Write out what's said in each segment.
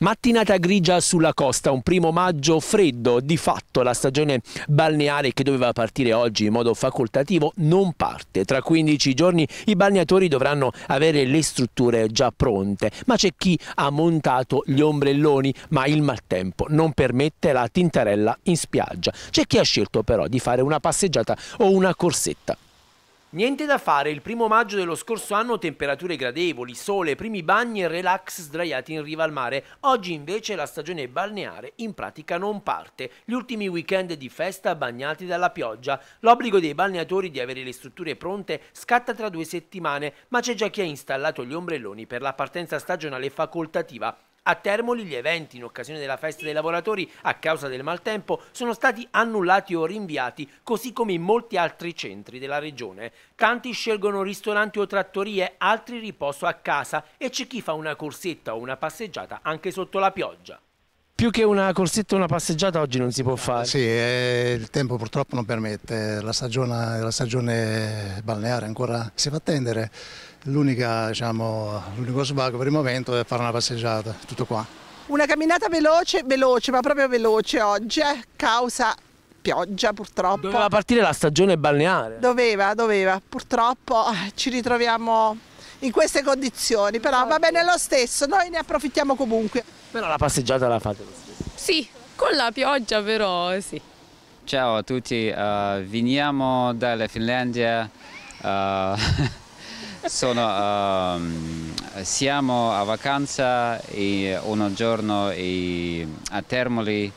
Mattinata grigia sulla costa, un primo maggio freddo, di fatto la stagione balneare che doveva partire oggi in modo facoltativo non parte. Tra 15 giorni i balneatori dovranno avere le strutture già pronte, ma c'è chi ha montato gli ombrelloni, ma il maltempo non permette la tintarella in spiaggia. C'è chi ha scelto però di fare una passeggiata o una corsetta Niente da fare, il primo maggio dello scorso anno temperature gradevoli, sole, primi bagni e relax sdraiati in riva al mare. Oggi invece la stagione balneare in pratica non parte. Gli ultimi weekend di festa bagnati dalla pioggia. L'obbligo dei balneatori di avere le strutture pronte scatta tra due settimane, ma c'è già chi ha installato gli ombrelloni per la partenza stagionale facoltativa a Termoli gli eventi in occasione della festa dei lavoratori a causa del maltempo sono stati annullati o rinviati, così come in molti altri centri della regione. Tanti scelgono ristoranti o trattorie, altri riposo a casa e c'è chi fa una corsetta o una passeggiata anche sotto la pioggia più che una corsetta o una passeggiata oggi non si può fare. Sì, eh, il tempo purtroppo non permette, la stagione, la stagione balneare ancora si fa attendere, diciamo, l'unico diciamo, sbaglio per il momento è fare una passeggiata, tutto qua. Una camminata veloce, veloce, ma proprio veloce oggi, eh, causa pioggia purtroppo. Doveva partire la stagione balneare. Doveva, doveva, purtroppo eh, ci ritroviamo in queste condizioni, però va bene lo stesso, noi ne approfittiamo comunque. Però la passeggiata la fate lo stesso? Sì, con la pioggia però eh, sì. Ciao a tutti, uh, veniamo dalla Finlandia, uh, sono, uh, siamo a vacanza e uno giorno e a Termoli.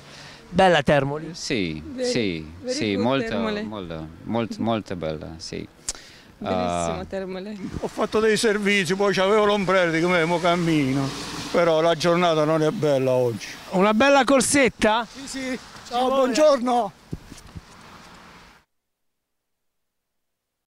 Bella Termoli? Sì, very, sì, very sì molto, molto, molto, molto bella, sì. Bellissimo uh, ah. Termole. Ho fatto dei servizi, poi avevo l'ombrello, come cammino. Però la giornata non è bella oggi. Una bella corsetta? Sì, sì. Ciao, Ciao buongiorno.